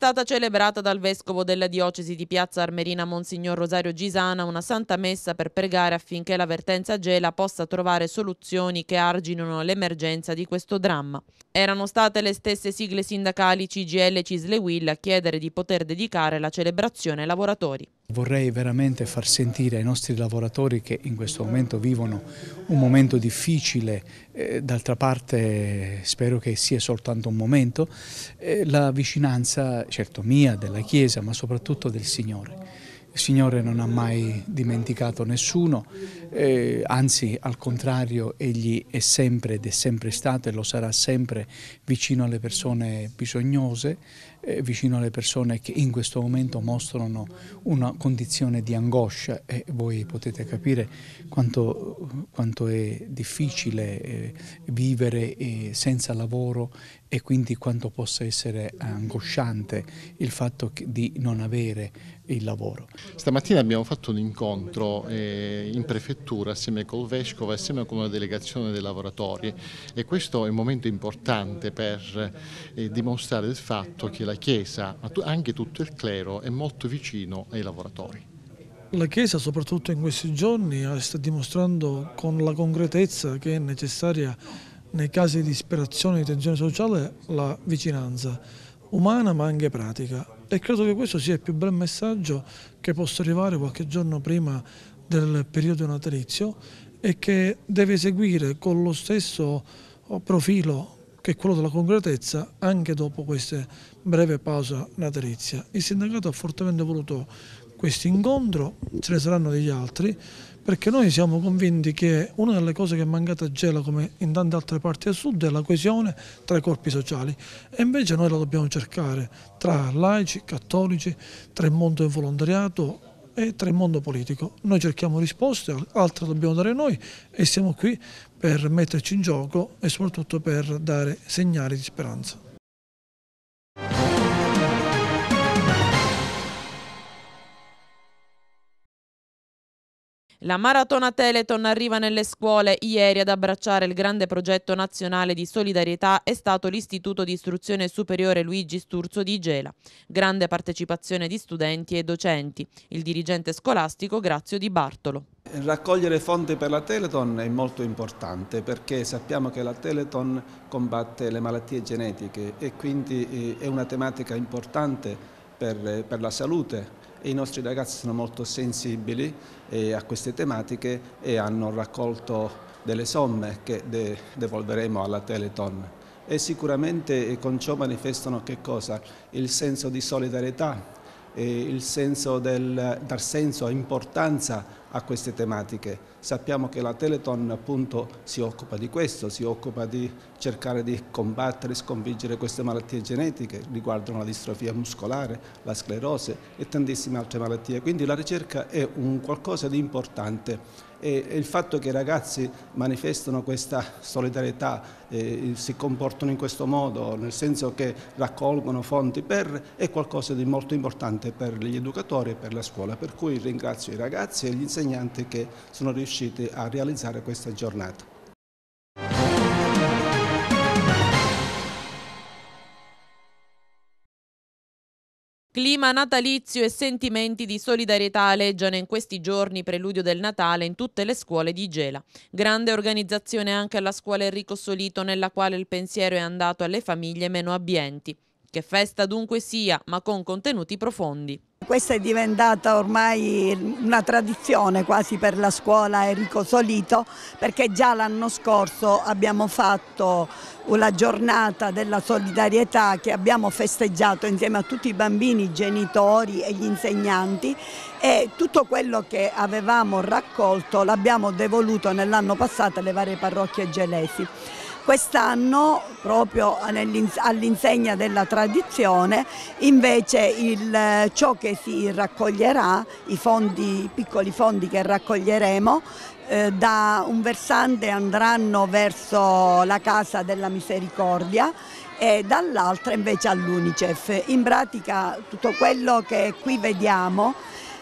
stata celebrata dal vescovo della diocesi di Piazza Armerina Monsignor Rosario Gisana una santa messa per pregare affinché la vertenza Gela possa trovare soluzioni che arginino l'emergenza di questo dramma. Erano state le stesse sigle sindacali CGL Cisle Will a chiedere di poter dedicare la celebrazione ai lavoratori. Vorrei veramente far sentire ai nostri lavoratori che in questo momento vivono un momento difficile, eh, d'altra parte spero che sia soltanto un momento, eh, la vicinanza certo mia, della Chiesa, ma soprattutto del Signore. Il Signore non ha mai dimenticato nessuno, eh, anzi al contrario egli è sempre ed è sempre stato e lo sarà sempre vicino alle persone bisognose, eh, vicino alle persone che in questo momento mostrano una condizione di angoscia e voi potete capire quanto, quanto è difficile eh, vivere eh, senza lavoro e quindi quanto possa essere angosciante il fatto di non avere il lavoro. Stamattina abbiamo fatto un incontro eh, in prefettura assieme col Vescovo e assieme con una delegazione dei lavoratori e questo è un momento importante per eh, dimostrare il fatto che la Chiesa, ma anche tutto il clero, è molto vicino ai lavoratori. La Chiesa, soprattutto in questi giorni, eh, sta dimostrando con la concretezza che è necessaria nei casi di disperazione e di tensione sociale la vicinanza umana ma anche pratica e credo che questo sia il più bel messaggio che possa arrivare qualche giorno prima del periodo natalizio e che deve seguire con lo stesso oh, profilo che è quello della concretezza anche dopo questa breve pausa natalizia. Il sindacato ha fortemente voluto questo incontro, ce ne saranno degli altri, perché noi siamo convinti che una delle cose che è mancata a Gela, come in tante altre parti del sud, è la coesione tra i corpi sociali e invece noi la dobbiamo cercare tra laici, cattolici, tra il mondo del volontariato e tra il mondo politico. Noi cerchiamo risposte, altre dobbiamo dare noi e siamo qui per metterci in gioco e soprattutto per dare segnali di speranza. La maratona Teleton arriva nelle scuole. Ieri ad abbracciare il grande progetto nazionale di solidarietà è stato l'Istituto di Istruzione Superiore Luigi Sturzo di Gela. Grande partecipazione di studenti e docenti. Il dirigente scolastico Grazio Di Bartolo. Raccogliere fondi per la Teleton è molto importante perché sappiamo che la Teleton combatte le malattie genetiche e quindi eh, è una tematica importante per, per la salute e i nostri ragazzi sono molto sensibili eh, a queste tematiche e hanno raccolto delle somme che de devolveremo alla Teleton e sicuramente eh, con ciò manifestano che cosa? Il senso di solidarietà eh, senso del, dar senso e importanza a queste tematiche. Sappiamo che la Teleton appunto si occupa di questo, si occupa di cercare di combattere e sconfiggere queste malattie genetiche, riguardano la distrofia muscolare, la sclerose e tantissime altre malattie. Quindi la ricerca è un qualcosa di importante e, il fatto che i ragazzi manifestano questa solidarietà, eh, si comportano in questo modo, nel senso che raccolgono fonti per, è qualcosa di molto importante per gli educatori e per la scuola, per cui ringrazio i ragazzi e gli insegnanti che sono riusciti a realizzare questa giornata. Clima natalizio e sentimenti di solidarietà aleggiano in questi giorni preludio del Natale in tutte le scuole di Gela. Grande organizzazione anche alla scuola Enrico Solito nella quale il pensiero è andato alle famiglie meno abbienti. Che festa dunque sia, ma con contenuti profondi. Questa è diventata ormai una tradizione quasi per la scuola Enrico Solito perché già l'anno scorso abbiamo fatto la giornata della solidarietà che abbiamo festeggiato insieme a tutti i bambini, i genitori e gli insegnanti e tutto quello che avevamo raccolto l'abbiamo devoluto nell'anno passato alle varie parrocchie gelesi. Quest'anno, proprio all'insegna della tradizione, invece il, eh, ciò che si raccoglierà, i, fondi, i piccoli fondi che raccoglieremo, eh, da un versante andranno verso la Casa della Misericordia e dall'altra invece all'Unicef. In pratica tutto quello che qui vediamo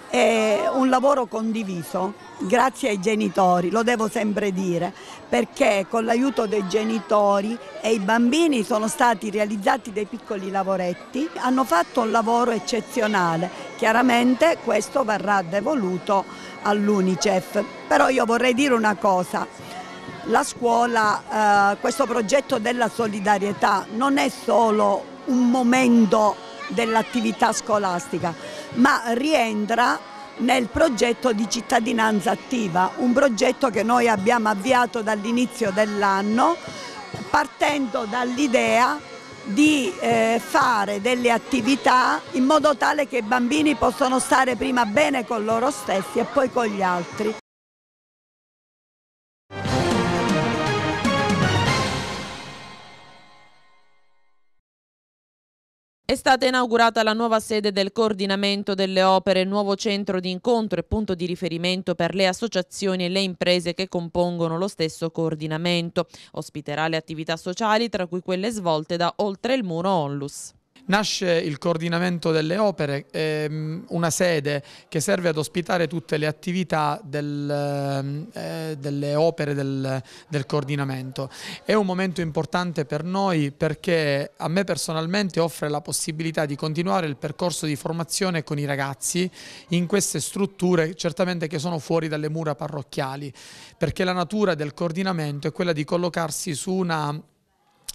è un lavoro condiviso, grazie ai genitori, lo devo sempre dire, perché con l'aiuto dei genitori e i bambini sono stati realizzati dei piccoli lavoretti, hanno fatto un lavoro eccezionale. Chiaramente questo verrà devoluto all'Unicef. Però io vorrei dire una cosa, la scuola, eh, questo progetto della solidarietà non è solo un momento dell'attività scolastica, ma rientra nel progetto di cittadinanza attiva, un progetto che noi abbiamo avviato dall'inizio dell'anno partendo dall'idea di eh, fare delle attività in modo tale che i bambini possano stare prima bene con loro stessi e poi con gli altri. È stata inaugurata la nuova sede del coordinamento delle opere, nuovo centro di incontro e punto di riferimento per le associazioni e le imprese che compongono lo stesso coordinamento. Ospiterà le attività sociali, tra cui quelle svolte da Oltre il Muro Onlus. Nasce il coordinamento delle opere, ehm, una sede che serve ad ospitare tutte le attività del, ehm, eh, delle opere del, del coordinamento. È un momento importante per noi perché a me personalmente offre la possibilità di continuare il percorso di formazione con i ragazzi in queste strutture certamente che sono fuori dalle mura parrocchiali, perché la natura del coordinamento è quella di collocarsi su una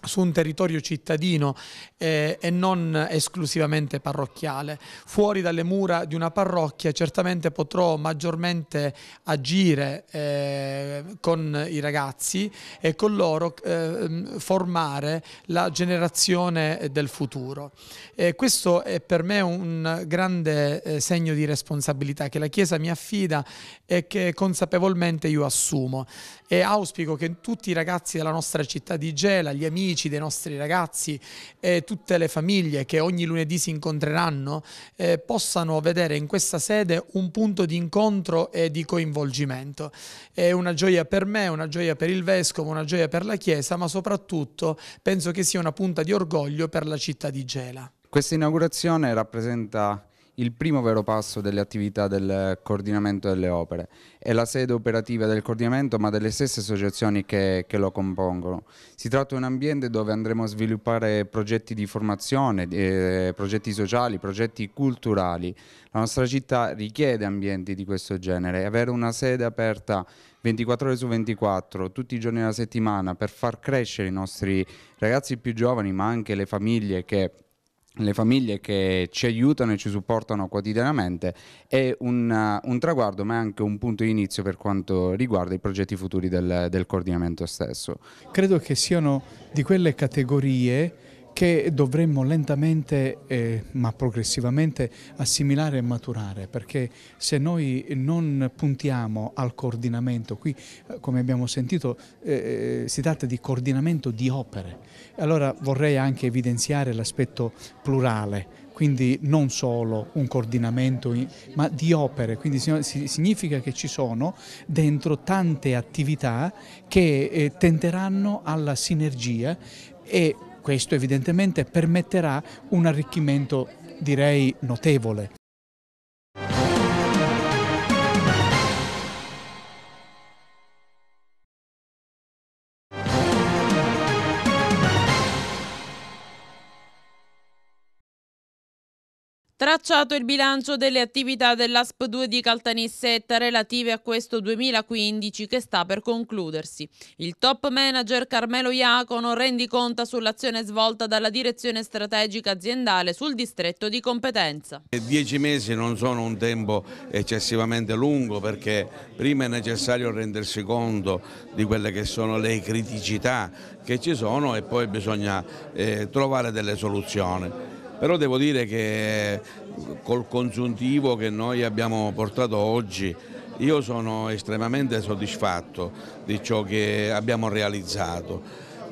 su un territorio cittadino eh, e non esclusivamente parrocchiale. Fuori dalle mura di una parrocchia certamente potrò maggiormente agire eh, con i ragazzi e con loro eh, mm, formare la generazione del futuro. E questo è per me un grande eh, segno di responsabilità che la Chiesa mi affida e che consapevolmente io assumo e auspico che tutti i ragazzi della nostra città di Gela, gli amici dei nostri ragazzi e tutte le famiglie che ogni lunedì si incontreranno eh, possano vedere in questa sede un punto di incontro e di coinvolgimento. È una gioia per me, una gioia per il Vescovo, una gioia per la Chiesa, ma soprattutto penso che sia una punta di orgoglio per la città di Gela. Questa inaugurazione rappresenta il primo vero passo delle attività del coordinamento delle opere. È la sede operativa del coordinamento ma delle stesse associazioni che, che lo compongono. Si tratta di un ambiente dove andremo a sviluppare progetti di formazione, eh, progetti sociali, progetti culturali. La nostra città richiede ambienti di questo genere avere una sede aperta 24 ore su 24, tutti i giorni della settimana per far crescere i nostri ragazzi più giovani ma anche le famiglie che le famiglie che ci aiutano e ci supportano quotidianamente è un, uh, un, traguardo ma è anche un punto di inizio per quanto riguarda i progetti futuri del, del coordinamento stesso. Credo che siano di quelle categorie che dovremmo lentamente eh, ma progressivamente assimilare e maturare perché se noi non puntiamo al coordinamento, qui eh, come abbiamo sentito eh, eh, si tratta di coordinamento di opere, allora vorrei anche evidenziare l'aspetto plurale quindi non solo un coordinamento, ma di opere, quindi significa che ci sono dentro tante attività che eh, tenteranno alla sinergia e questo evidentemente permetterà un arricchimento direi notevole Tracciato il bilancio delle attività dell'ASP 2 di Caltanissetta relative a questo 2015 che sta per concludersi. Il top manager Carmelo Iacono rendiconta sull'azione svolta dalla direzione strategica aziendale sul distretto di competenza. Dieci mesi non sono un tempo eccessivamente lungo perché prima è necessario rendersi conto di quelle che sono le criticità che ci sono e poi bisogna eh, trovare delle soluzioni però devo dire che col consuntivo che noi abbiamo portato oggi io sono estremamente soddisfatto di ciò che abbiamo realizzato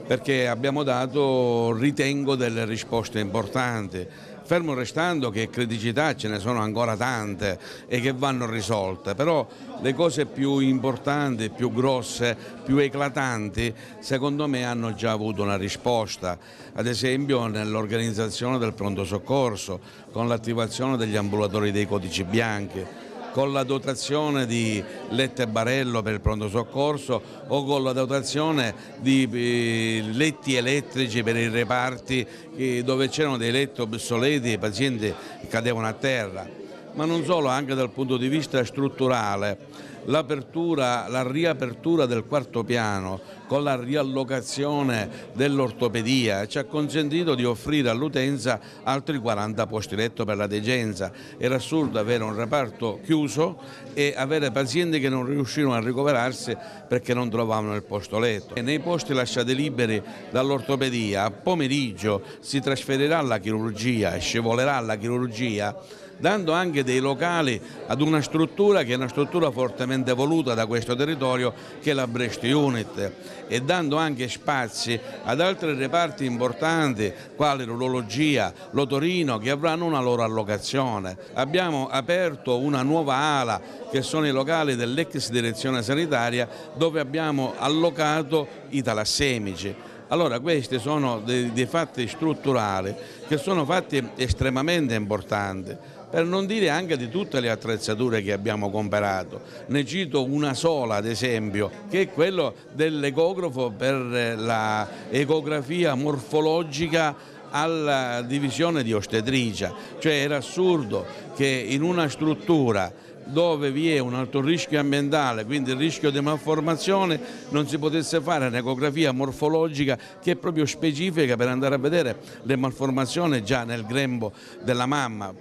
perché abbiamo dato, ritengo, delle risposte importanti fermo restando che criticità ce ne sono ancora tante e che vanno risolte, però le cose più importanti, più grosse, più eclatanti secondo me hanno già avuto una risposta, ad esempio nell'organizzazione del pronto soccorso, con l'attivazione degli ambulatori dei codici bianchi con la dotazione di letti e barello per il pronto soccorso o con la dotazione di eh, letti elettrici per i reparti eh, dove c'erano dei letti obsoleti e i pazienti cadevano a terra ma non solo, anche dal punto di vista strutturale. L'apertura, la riapertura del quarto piano con la riallocazione dell'ortopedia ci ha consentito di offrire all'utenza altri 40 posti letto per la degenza. Era assurdo avere un reparto chiuso e avere pazienti che non riuscivano a ricoverarsi perché non trovavano il posto letto. E nei posti lasciati liberi dall'ortopedia a pomeriggio si trasferirà alla chirurgia scivolerà alla chirurgia dando anche dei locali ad una struttura che è una struttura fortemente voluta da questo territorio che è la Brest Unit e dando anche spazi ad altri reparti importanti quali l'urologia, l'otorino che avranno una loro allocazione. Abbiamo aperto una nuova ala che sono i locali dell'ex direzione sanitaria dove abbiamo allocato i talassemici. Allora questi sono dei, dei fatti strutturali che sono fatti estremamente importanti per non dire anche di tutte le attrezzature che abbiamo comparato. Ne cito una sola ad esempio, che è quello dell'ecografo per eh, l'ecografia morfologica alla divisione di ostetricia, cioè era assurdo che in una struttura dove vi è un alto rischio ambientale, quindi il rischio di malformazione, non si potesse fare un'ecografia morfologica che è proprio specifica per andare a vedere le malformazioni già nel grembo della mamma.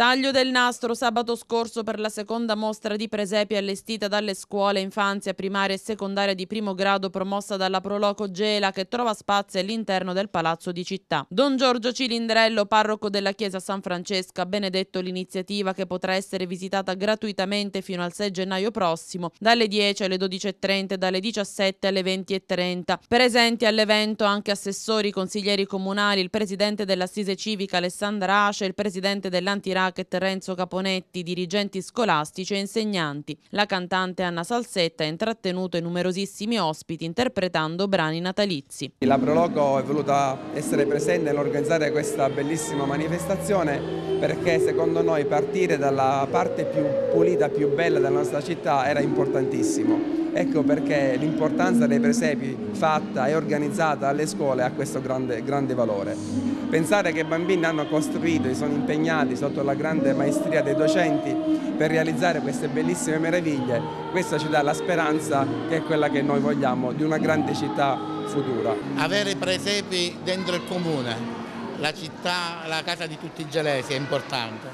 Taglio del nastro sabato scorso per la seconda mostra di presepi allestita dalle scuole infanzia primaria e secondaria di primo grado promossa dalla Proloco Gela che trova spazio all'interno del palazzo di città. Don Giorgio Cilindrello, parroco della chiesa San Francesco, ha benedetto l'iniziativa che potrà essere visitata gratuitamente fino al 6 gennaio prossimo dalle 10 alle 12.30 dalle 17 alle 20.30. Presenti all'evento anche assessori, consiglieri comunali, il presidente dell'assise civica Alessandra Asce, il presidente dell'antiradio Isaac e Terrenzo Caponetti, dirigenti scolastici e insegnanti. La cantante Anna Salsetta ha intrattenuto i numerosissimi ospiti interpretando brani natalizi. La Proloco è voluta essere presente nell'organizzare questa bellissima manifestazione perché secondo noi partire dalla parte più pulita, più bella della nostra città era importantissimo. Ecco perché l'importanza dei presepi fatta e organizzata alle scuole ha questo grande, grande valore. Pensare che i bambini hanno costruito sono impegnati sotto la grande maestria dei docenti per realizzare queste bellissime meraviglie, questo ci dà la speranza che è quella che noi vogliamo di una grande città futura. Avere presepi dentro il comune, la città, la casa di tutti i gelesi è importante.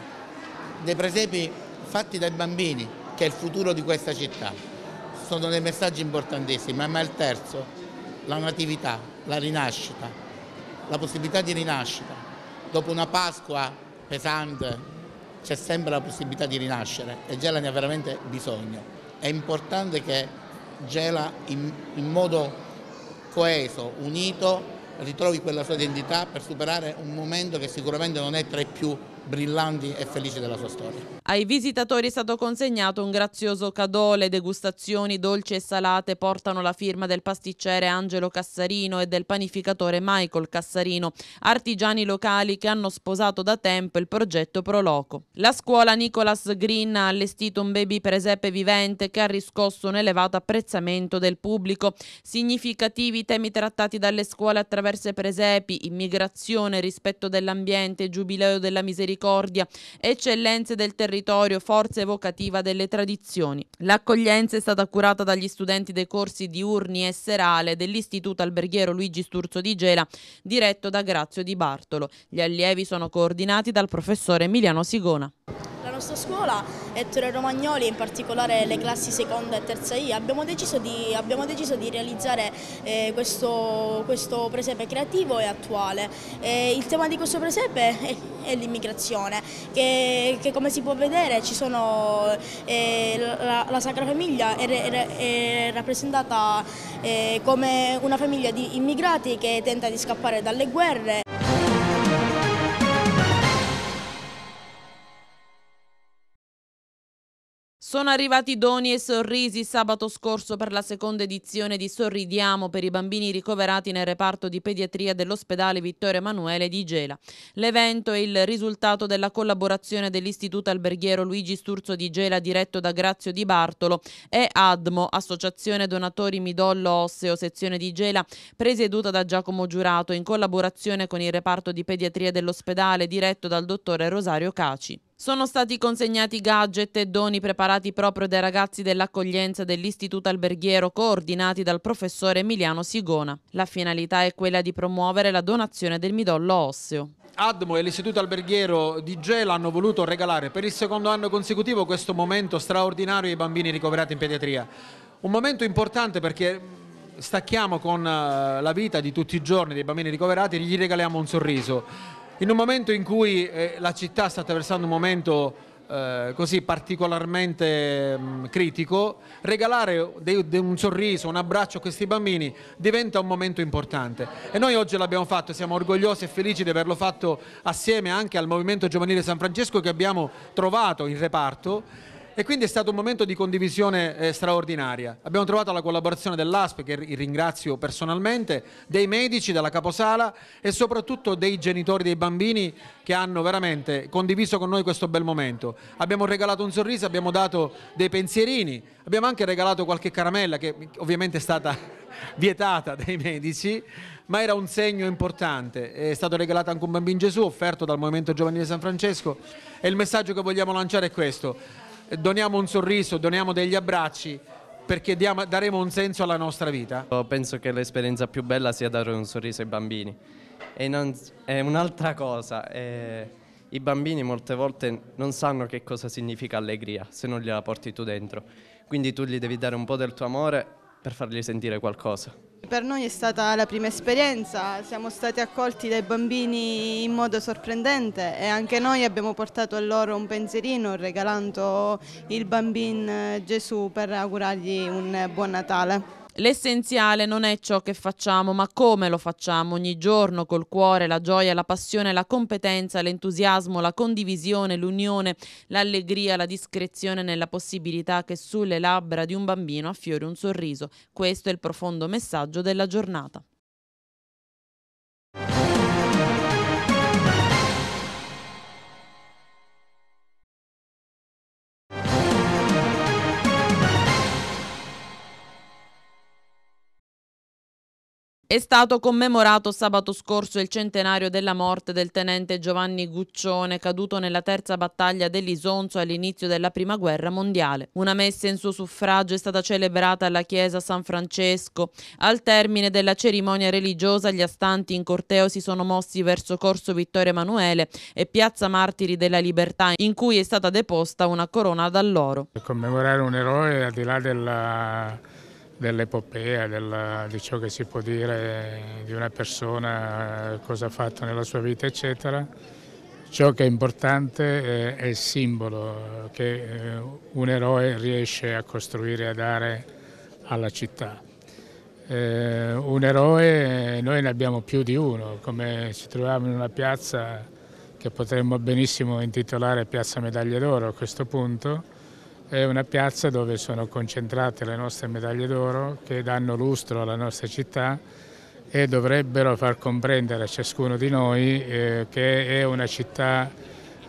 Dei presepi fatti dai bambini, che è il futuro di questa città. Sono dei messaggi importantissimi, ma il terzo, la natività, la rinascita la possibilità di rinascita. Dopo una Pasqua pesante c'è sempre la possibilità di rinascere e Gela ne ha veramente bisogno. È importante che Gela in, in modo coeso, unito, ritrovi quella sua identità per superare un momento che sicuramente non è tra i più brillanti e felici della sua storia. Ai visitatori è stato consegnato un grazioso cadeau, le degustazioni dolci e salate portano la firma del pasticcere Angelo Cassarino e del panificatore Michael Cassarino, artigiani locali che hanno sposato da tempo il progetto Proloco. La scuola Nicolas Green ha allestito un baby presepe vivente che ha riscosso un elevato apprezzamento del pubblico. Significativi i temi trattati dalle scuole attraverso i presepi, immigrazione, rispetto dell'ambiente, giubileo della misericordia misericordia, eccellenze del territorio, forza evocativa delle tradizioni. L'accoglienza è stata curata dagli studenti dei corsi diurni e serale dell'Istituto Alberghiero Luigi Sturzo di Gela, diretto da Grazio Di Bartolo. Gli allievi sono coordinati dal professore Emiliano Sigona nostra scuola, Ettore Romagnoli, in particolare le classi seconda e terza I, abbiamo deciso di, abbiamo deciso di realizzare eh, questo, questo, presepe creativo e attuale. Eh, il tema di questo presepe è, è l'immigrazione, che, che, come si può vedere sono, eh, la, la, Sacra Famiglia è, è, è rappresentata eh, come una famiglia di immigrati che tenta di scappare dalle guerre Sono arrivati doni e sorrisi sabato scorso per la seconda edizione di Sorridiamo per i bambini ricoverati nel reparto di pediatria dell'ospedale Vittorio Emanuele di Gela. L'evento è il risultato della collaborazione dell'Istituto Alberghiero Luigi Sturzo di Gela diretto da Grazio Di Bartolo e ADMO, Associazione Donatori Midollo Osseo Sezione di Gela, presieduta da Giacomo Giurato in collaborazione con il reparto di pediatria dell'ospedale diretto dal dottore Rosario Caci. Sono stati consegnati gadget e doni preparati proprio dai ragazzi dell'accoglienza dell'Istituto Alberghiero coordinati dal professore Emiliano Sigona. La finalità è quella di promuovere la donazione del midollo osseo. ADMO e l'Istituto Alberghiero di Gela hanno voluto regalare per il secondo anno consecutivo questo momento straordinario ai bambini ricoverati in pediatria. Un momento importante perché stacchiamo con eh, la vita di tutti i giorni dei bambini ricoverati e gli regaliamo un sorriso. In un momento in cui eh, la città sta attraversando un momento eh, così particolarmente mh, mm, critico, regalare de, de un sorriso, un abbraccio a questi bambini diventa un momento importante. E noi oggi l'abbiamo fatto, siamo orgogliosi e felici di averlo fatto assieme anche al Movimento Giovanile San Francesco che abbiamo trovato in reparto e quindi è stato un momento di condivisione eh, straordinaria. Abbiamo trovato la collaborazione dell'ASP, che ringrazio personalmente, dei medici della Caposala e soprattutto dei genitori dei bambini che hanno veramente condiviso con noi questo bel momento. Abbiamo regalato un sorriso, abbiamo dato dei pensierini, abbiamo anche regalato qualche caramella che ovviamente è stata vietata dai medici, ma era un segno importante. È stato regalato anche un bambino Gesù offerto dal Movimento Giovanile San Francesco e il messaggio che vogliamo lanciare è questo doniamo un sorriso, doniamo degli abbracci perché diamo, daremo un senso alla nostra vita. Penso che l'esperienza più bella sia dare un sorriso ai bambini. E non, è un'altra cosa, è, i bambini molte volte non sanno che cosa significa allegria se non gliela porti tu dentro. Quindi tu gli devi dare un po' del tuo amore per fargli sentire qualcosa. Per noi è stata la prima esperienza, siamo stati accolti dai bambini in modo sorprendente e anche noi abbiamo portato a loro un pensierino regalando il bambino eh, Gesù per augurargli un buon Natale. L'essenziale non è ciò che facciamo, ma come lo facciamo ogni giorno col cuore, la gioia, la passione, la competenza, l'entusiasmo, la condivisione, l'unione, l'allegria, la discrezione nella possibilità che sulle labbra di un bambino affiori un sorriso. Questo è il profondo messaggio della giornata. È stato commemorato sabato scorso il centenario della morte del tenente Giovanni Guccione, caduto nella terza battaglia dell'Isonzo all'inizio della prima guerra mondiale. Una messa in suo suffragio è stata celebrata alla chiesa San Francesco. Al termine della cerimonia religiosa gli astanti in corteo si sono mossi verso Corso Vittorio Emanuele e Piazza Martiri della Libertà, in cui è stata deposta una corona d'alloro. Commemorare un eroe al di là della dell'epopea, della, di ciò che si può dire di una persona, eh, cosa ha fatto nella sua vita, eccetera. Ciò che è importante eh, è il simbolo che eh, un eroe riesce a costruire, a dare alla città. un eroe, noi ne abbiamo più di uno, come ci troviamo in una piazza che potremmo benissimo intitolare Piazza Medaglie d'Oro a questo punto, è una piazza dove sono concentrate le nostre medaglie d'oro che danno lustro alla nostra città e dovrebbero far comprendere a ciascuno di noi eh, che è una città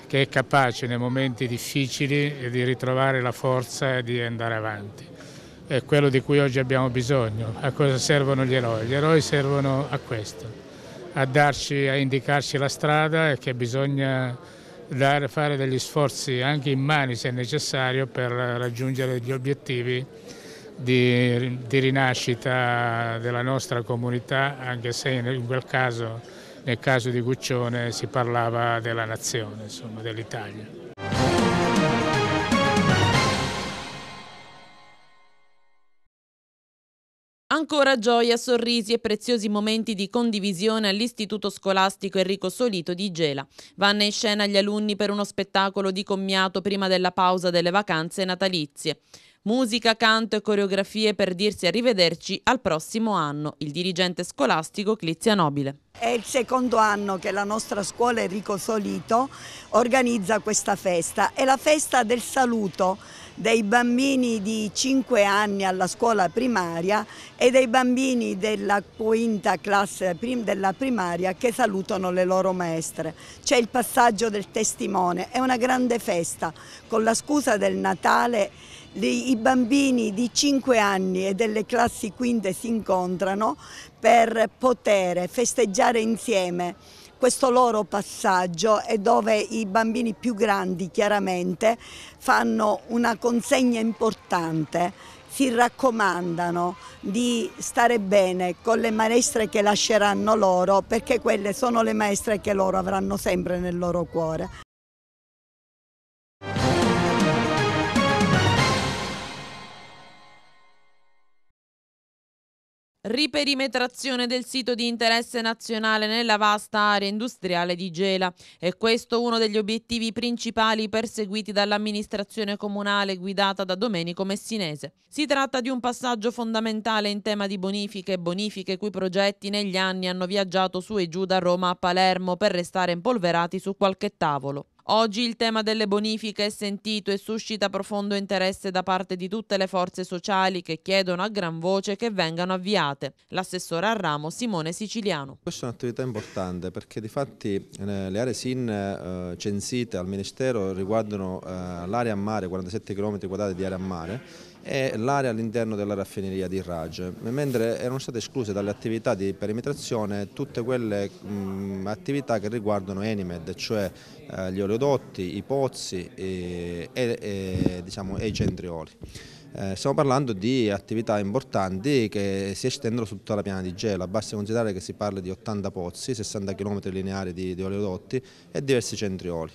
che è capace nei momenti difficili di ritrovare la forza e di andare avanti. È quello di cui oggi abbiamo bisogno. A cosa servono gli eroi? Gli eroi servono a questo, a, darci, a indicarci la strada che bisogna dare, fare degli sforzi anche in mani se necessario per raggiungere gli obiettivi di, di rinascita della nostra comunità, anche se in quel caso, nel caso di Guccione, si parlava della nazione, dell'Italia. Ancora gioia, sorrisi e preziosi momenti di condivisione all'Istituto Scolastico Enrico Solito di Gela. Vanno in scena gli alunni per uno spettacolo di commiato prima della pausa delle vacanze natalizie. Musica, canto e coreografie per dirsi arrivederci al prossimo anno. Il dirigente scolastico Clizia Nobile. È il secondo anno che la nostra scuola Enrico Solito organizza questa festa. È la festa del saluto dei bambini di 5 anni alla scuola primaria e dei bambini della quinta classe della primaria che salutano le loro maestre. C'è il passaggio del testimone, è una grande festa con la scusa del Natale i bambini di 5 anni e delle classi quinte si incontrano per poter festeggiare insieme questo loro passaggio e dove i bambini più grandi chiaramente fanno una consegna importante, si raccomandano di stare bene con le maestre che lasceranno loro perché quelle sono le maestre che loro avranno sempre nel loro cuore. riperimetrazione del sito di interesse nazionale nella vasta area industriale di Gela. È questo uno degli obiettivi principali perseguiti dall'amministrazione comunale guidata da Domenico Messinese. Si tratta di un passaggio fondamentale in tema di bonifiche e bonifiche cui progetti negli anni hanno viaggiato su e giù da Roma a Palermo per restare impolverati su qualche tavolo. Oggi il tema delle bonifiche è sentito e suscita profondo interesse da parte di tutte le forze sociali che chiedono a gran voce che vengano avviate. L'assessore a ramo Simone Siciliano. Questa è un'attività importante perché di fatti eh, le aree SIN eh, censite al Ministero riguardano eh, l'area a mare, 47 km quadrati di area a mare e l'area all'interno della raffineria di Raj, mentre erano state escluse dalle attività di perimetrazione tutte quelle mh, mm, attività che riguardano Enimed, cioè eh, gli oleodotti, i pozzi e, eh, e, e, diciamo, e i centrioli. Eh, stiamo parlando di attività importanti che si estendono su tutta la piana di Gela, basta considerare che si parla di 80 pozzi, 60 km lineari di, di oleodotti e diversi centrioli.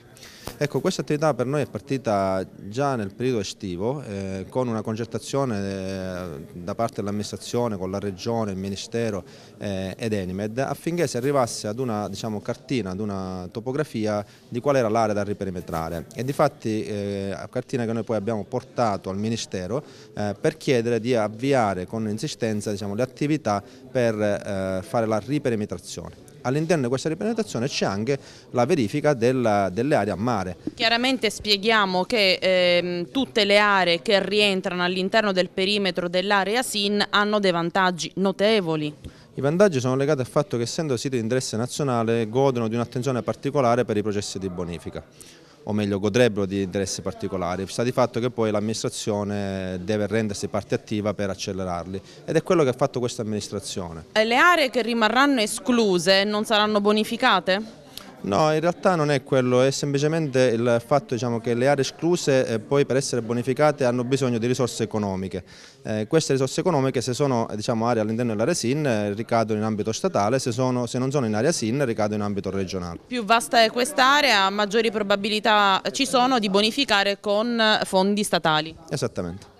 Ecco, questa attività per noi è partita già nel periodo estivo eh, con una concertazione eh, da parte dell'amministrazione con la regione, il ministero eh, ed Enimed affinché si arrivasse ad una diciamo, cartina, ad una topografia di qual era l'area da riperimetrare e di fatti eh, cartina che noi poi abbiamo portato al ministero eh, per chiedere di avviare con insistenza diciamo, le attività per eh, fare la riperimetrazione. All'interno di questa riperimetrazione c'è anche la verifica della, delle aree a mare. Chiaramente spieghiamo che ehm, tutte le aree che rientrano all'interno del perimetro dell'area SIN hanno dei vantaggi notevoli. I vantaggi sono legati al fatto che essendo siti di interesse nazionale godono di un'attenzione particolare per i processi di bonifica o meglio godrebbero di interesse particolari, sta di fatto che poi l'amministrazione deve rendersi parte attiva per accelerarli ed è quello che ha fatto questa amministrazione. Eh, le aree che rimarranno escluse non saranno bonificate? No, in realtà non è quello, è semplicemente il fatto diciamo, che le aree escluse eh, poi per essere bonificate hanno bisogno di risorse economiche. Eh, queste risorse economiche se sono diciamo, aree all'interno dell'area SIN eh, ricadono in ambito statale, se, sono, se, non sono in area SIN ricadono in ambito regionale. Più vasta è quest'area, maggiori probabilità ci sono di bonificare con fondi statali. Esattamente.